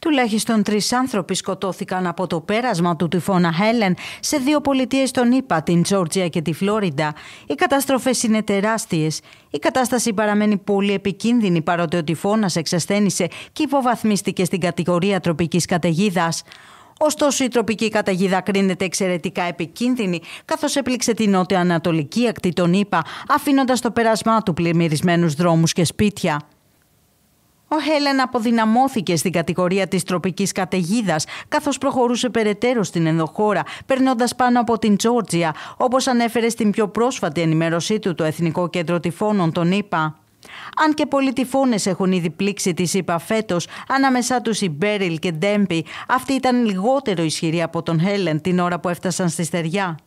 Τουλάχιστον τρεις άνθρωποι σκοτώθηκαν από το πέρασμα του τυφώνα Χέλεν σε δύο πολιτείες των ΗΠΑ, την Τζόρτζια και τη Φλόριντα. Οι καταστροφές είναι τεράστιες. Η κατάσταση παραμένει πολύ επικίνδυνη παρότι ο τυφώνας εξασθένησε και υποβαθμίστηκε στην κατηγορία τροπικής καταιγίδας. Ωστόσο, η τροπική καταιγίδα κρίνεται εξαιρετικά επικίνδυνη, καθώς έπληξε την νότια-ανατολική ακτή των ΗΠΑ, αφήνοντας το πέρασμά του πλημμυρισμένους δρόμους και σπίτια. Ο Χέλεν αποδυναμώθηκε στην κατηγορία της τροπικής καταιγίδας, καθώς προχωρούσε περαιτέρω στην ενδοχώρα, περνώντας πάνω από την Τζόρτζια, όπως ανέφερε στην πιο πρόσφατη ενημέρωσή του το Εθνικό Κέντρο Τυφώνων, τον ΗΠΑ. Αν και πολλοί τυφώνες έχουν ήδη πλήξει τη ΗΠΑ φέτος, ανάμεσά τους η Μπέριλ και Ντέμπι, αυτή ήταν λιγότερο ισχυρή από τον Χέλεν την ώρα που έφτασαν στη στεριά.